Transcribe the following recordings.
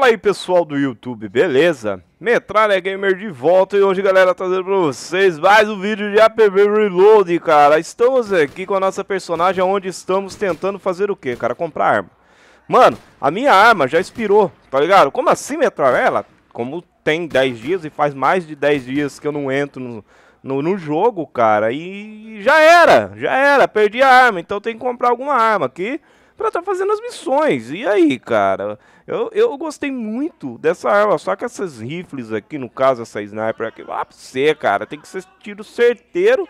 Fala aí pessoal do YouTube, beleza? Metralha Gamer de volta e hoje galera trazendo pra vocês mais um vídeo de APB Reload, cara Estamos aqui com a nossa personagem onde estamos tentando fazer o que, cara? Comprar arma Mano, a minha arma já expirou, tá ligado? Como assim Metralha? Ela, como tem 10 dias e faz mais de 10 dias que eu não entro no, no, no jogo, cara E já era, já era, perdi a arma, então tem que comprar alguma arma aqui para estar tá fazendo as missões. E aí, cara? Eu, eu gostei muito dessa arma, só que essas rifles aqui, no caso, essa sniper aqui, lá pra você, cara, tem que ser tiro certeiro.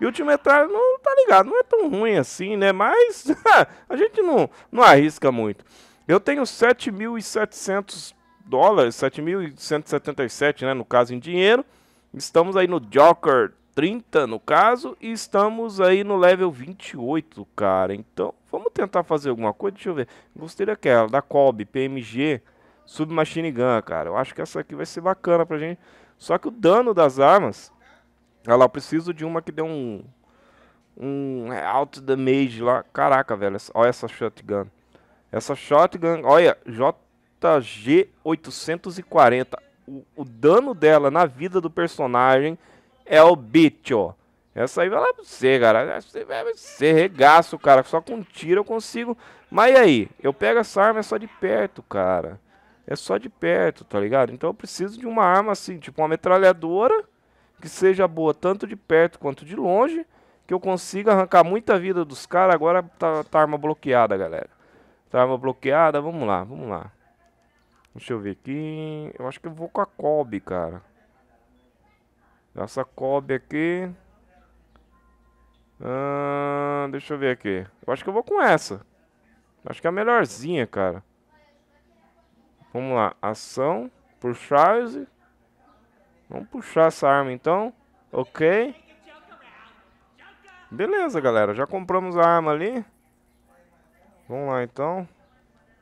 E o time não tá ligado, não é tão ruim assim, né? Mas a gente não, não arrisca muito. Eu tenho 7.700 dólares, 7.177, né, no caso em dinheiro. Estamos aí no Joker 30 no caso, e estamos aí no level 28, cara. Então, vamos tentar fazer alguma coisa, deixa eu ver. Gostei daquela, da Kobe PMG, Submachine Gun, cara. Eu acho que essa aqui vai ser bacana pra gente. Só que o dano das armas, ela precisa de uma que dê um... Um é, alto damage lá. Caraca, velho, olha essa shotgun. Essa shotgun, olha, JG840. O, o dano dela na vida do personagem é o bicho. Essa aí vai lá pra você, cara. Você vai ser regaço, cara. Só com um tiro eu consigo. Mas e aí? Eu pego essa arma, é só de perto, cara. É só de perto, tá ligado? Então eu preciso de uma arma assim, tipo uma metralhadora, que seja boa tanto de perto quanto de longe, que eu consiga arrancar muita vida dos caras. Agora tá, tá arma bloqueada, galera. Tá arma bloqueada, vamos lá, vamos lá. Deixa eu ver aqui. Eu acho que eu vou com a Kobe, cara. Essa Kobe aqui. Ah, deixa eu ver aqui. Eu acho que eu vou com essa. Acho que é a melhorzinha, cara. Vamos lá. Ação. Charles, Vamos puxar essa arma então. Ok. Beleza, galera. Já compramos a arma ali. Vamos lá então.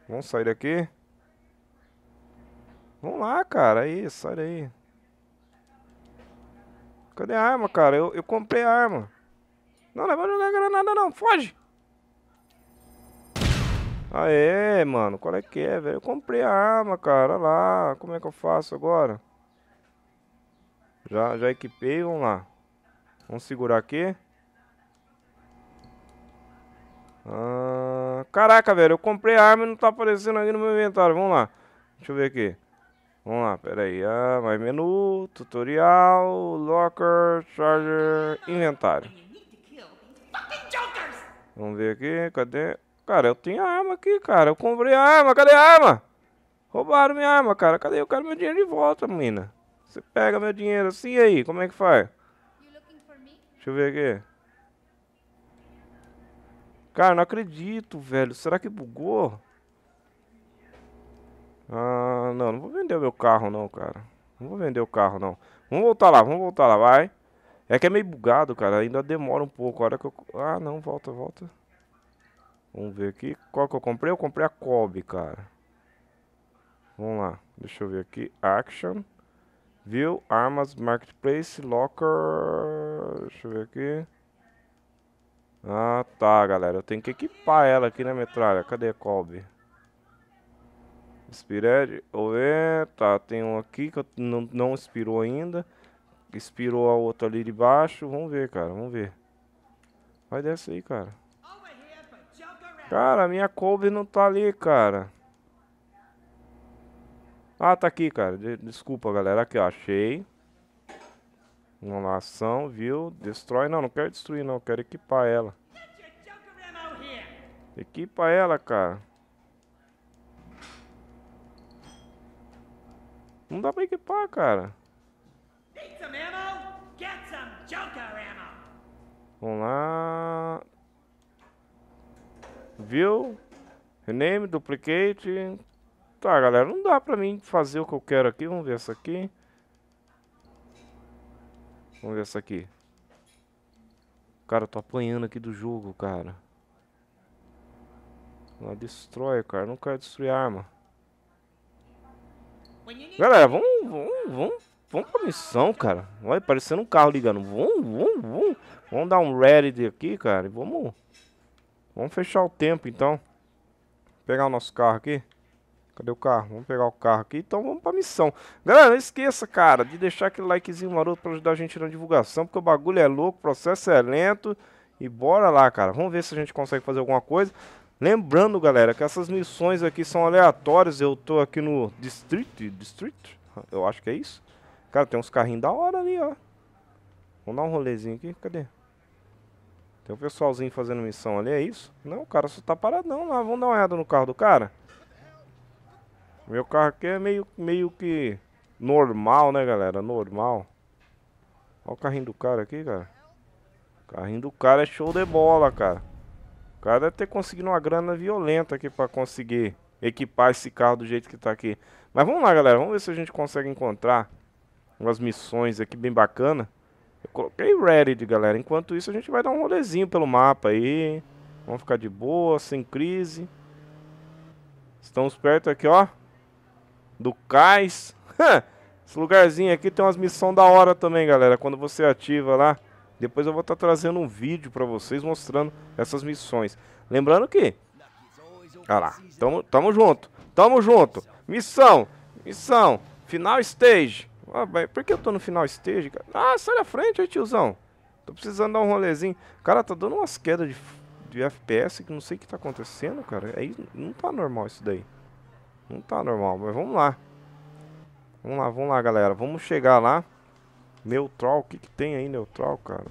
Vamos sair daqui. Vamos lá, cara. Aí, sai daí. Cadê a arma, cara? Eu, eu comprei a arma. Não, não vai é jogar granada não, foge! Aê, mano, qual é que é, velho? Eu comprei a arma, cara, olha lá. Como é que eu faço agora? Já, já equipei, vamos lá. Vamos segurar aqui. Ah, caraca, velho, eu comprei a arma e não tá aparecendo aqui no meu inventário. Vamos lá. Deixa eu ver aqui. Vamos lá, peraí. aí. Ah, mais menu, tutorial, locker, charger, inventário. Vamos ver aqui, cadê? Cara, eu tenho arma aqui, cara. Eu comprei a arma, cadê a arma? Roubaram minha arma, cara. Cadê? Eu quero meu dinheiro de volta, menina. Você pega meu dinheiro assim aí, como é que faz? Deixa eu ver aqui. Cara, não acredito, velho. Será que bugou? Ah, não, não vou vender o meu carro não, cara. Não vou vender o carro não. Vamos voltar lá, vamos voltar lá, vai. É que é meio bugado, cara. Ainda demora um pouco. A hora que eu... Ah, não, volta, volta. Vamos ver aqui. Qual que eu comprei? Eu comprei a Kobe, cara. Vamos lá. Deixa eu ver aqui. Action. View, armas, marketplace, locker... Deixa eu ver aqui. Ah, tá, galera. Eu tenho que equipar ela aqui, na metralha? Cadê a Kobe? Inspired, ou é, tá, tem um aqui que não, não expirou ainda. Expirou a outra ali de baixo, vamos ver, cara, vamos ver. Vai dessa aí, cara. Cara, minha couve não tá ali, cara. Ah, tá aqui, cara. De desculpa, galera. Aqui, ó, achei. ação, viu? Destrói. Não, não quero destruir, não. Quero equipar ela. Equipa ela, cara. Não dá pra equipar, cara. Vamos lá. Viu? Rename, duplicate. Tá, galera, não dá pra mim fazer o que eu quero aqui. Vamos ver essa aqui. Vamos ver essa aqui. Cara, eu tô apanhando aqui do jogo, cara. Ela destrói, cara. Eu não quero destruir arma. Galera, vamos, vamos, vamos, vamos pra missão, cara. Vai parecendo um carro ligando. Vamos, vamos, vamos. Vamos dar um ready aqui, cara. E vamos, vamos fechar o tempo, então. Pegar o nosso carro aqui. Cadê o carro? Vamos pegar o carro aqui, então vamos pra missão. Galera, não esqueça, cara, de deixar aquele likezinho maroto pra ajudar a gente na divulgação, porque o bagulho é louco, o processo é lento. E bora lá, cara. Vamos ver se a gente consegue fazer alguma coisa. Lembrando, galera, que essas missões aqui são aleatórias. Eu tô aqui no District, District, eu acho que é isso. Cara, tem uns carrinhos da hora ali, ó. Vamos dar um rolezinho aqui, cadê? Tem um pessoalzinho fazendo missão ali, é isso? Não, o cara só tá paradão lá. Vamos dar uma olhada no carro do cara. Meu carro aqui é meio, meio que normal, né, galera? Normal. Olha o carrinho do cara aqui, cara. O carrinho do cara é show de bola, cara cara deve ter conseguido uma grana violenta aqui para conseguir equipar esse carro do jeito que tá aqui. Mas vamos lá, galera. Vamos ver se a gente consegue encontrar umas missões aqui bem bacana. Eu coloquei Reddit, galera. Enquanto isso, a gente vai dar um rolezinho pelo mapa aí. Vamos ficar de boa, sem crise. Estamos perto aqui, ó. Do cais. Esse lugarzinho aqui tem umas missões da hora também, galera. Quando você ativa lá... Depois eu vou estar tá trazendo um vídeo para vocês mostrando essas missões. Lembrando que... Olha lá, tamo, tamo junto, tamo junto. Missão, missão, final stage. Ah, por que eu tô no final stage, Ah, sai da frente aí, tiozão. Tô precisando dar um rolezinho. Cara, tá dando umas quedas de, de FPS que não sei o que tá acontecendo, cara. Aí não tá normal isso daí. Não tá normal, mas vamos lá. Vamos lá, vamos lá, galera. Vamos chegar lá. Neutral, o que, que tem aí neutral, cara?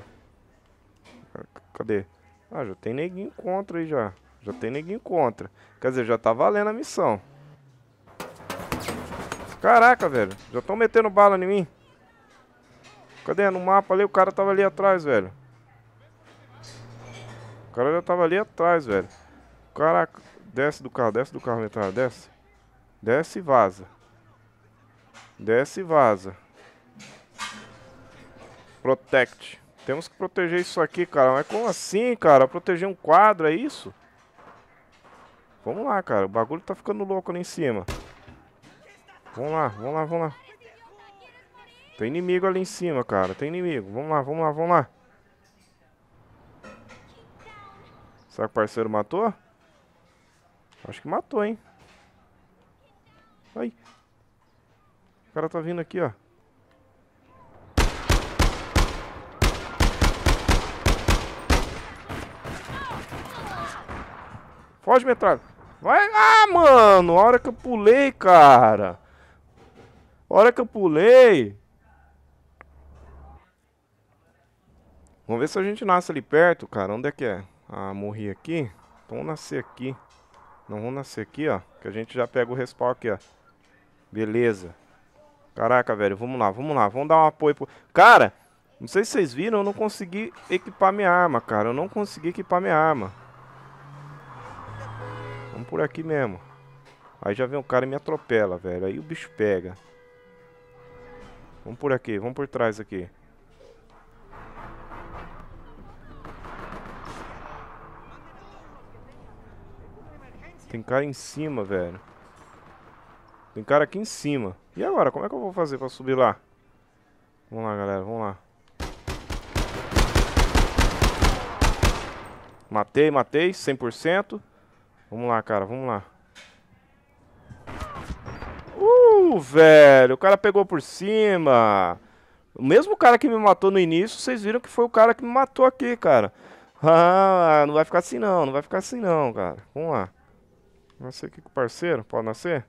Cadê? Ah, já tem neguinho contra aí já. Já tem neguinho contra. Quer dizer, já tá valendo a missão. Caraca, velho. Já estão metendo bala em mim. Cadê? No mapa ali, o cara tava ali atrás, velho. O cara já tava ali atrás, velho. Caraca. Desce do carro, desce do carro, metralha. Desce. Desce e vaza. Desce e vaza. Protect. Temos que proteger isso aqui, cara. Mas como assim, cara? Proteger um quadro, é isso? Vamos lá, cara. O bagulho tá ficando louco ali em cima. Vamos lá, vamos lá, vamos lá. Tem inimigo ali em cima, cara. Tem inimigo. Vamos lá, vamos lá, vamos lá. Será que o parceiro matou? Acho que matou, hein? Ai, O cara tá vindo aqui, ó. Foge, metralha. Vai. Ah, mano. A hora que eu pulei, cara. A hora que eu pulei. Vamos ver se a gente nasce ali perto, cara. Onde é que é? Ah, morri aqui. Então vamos nascer aqui. Não vamos nascer aqui, ó. Que a gente já pega o respawn aqui, ó. Beleza. Caraca, velho. Vamos lá, vamos lá. Vamos dar um apoio pro... Cara, não sei se vocês viram, eu não consegui equipar minha arma, cara. Eu não consegui equipar minha arma vamos por aqui mesmo. Aí já vem um cara e me atropela, velho. Aí o bicho pega. Vamos por aqui, vamos por trás aqui. Tem cara em cima, velho. Tem cara aqui em cima. E agora? Como é que eu vou fazer pra subir lá? Vamos lá, galera. Vamos lá. Matei, matei. 100%. Vamos lá, cara, vamos lá. Uh, velho, o cara pegou por cima. O mesmo cara que me matou no início, vocês viram que foi o cara que me matou aqui, cara. Ah, não vai ficar assim não, não vai ficar assim não, cara. Vamos lá. Nascer aqui com o parceiro, pode nascer?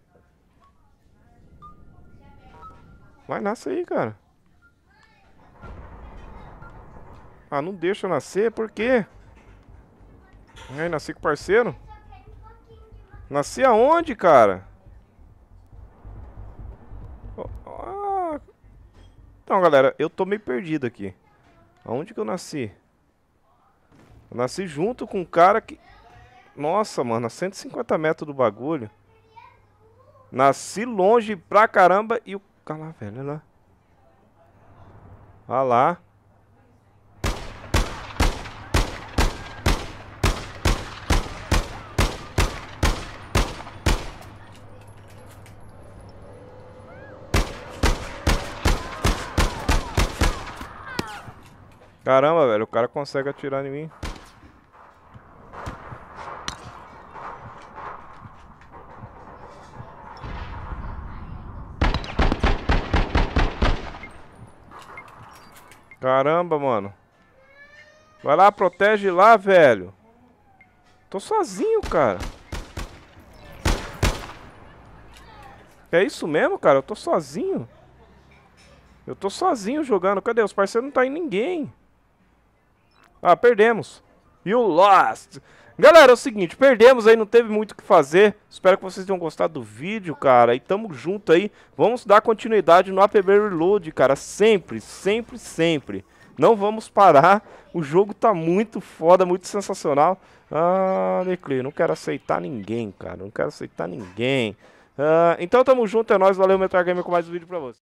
Vai, nasce aí, cara. Ah, não deixa nascer, por quê? Vai nascer com o parceiro. Nasci aonde, cara? Então, galera, eu tô meio perdido aqui. Aonde que eu nasci? Eu nasci junto com um cara que... Nossa, mano, a 150 metros do bagulho. Nasci longe pra caramba e o... Cala, velho, olha lá. Olha lá. Caramba, velho, o cara consegue atirar em mim. Caramba, mano. Vai lá, protege lá, velho. Tô sozinho, cara. É isso mesmo, cara? Eu tô sozinho. Eu tô sozinho jogando. Cadê? Os parceiros não tá em ninguém. Ah, perdemos. You lost. Galera, é o seguinte, perdemos aí, não teve muito o que fazer. Espero que vocês tenham gostado do vídeo, cara. E tamo junto aí. Vamos dar continuidade no APB Reload, cara. Sempre, sempre, sempre. Não vamos parar. O jogo tá muito foda, muito sensacional. Ah, Necleo, não quero aceitar ninguém, cara. Não quero aceitar ninguém. Ah, então tamo junto, é nóis. Valeu, Metal Gamer, com mais um vídeo pra vocês.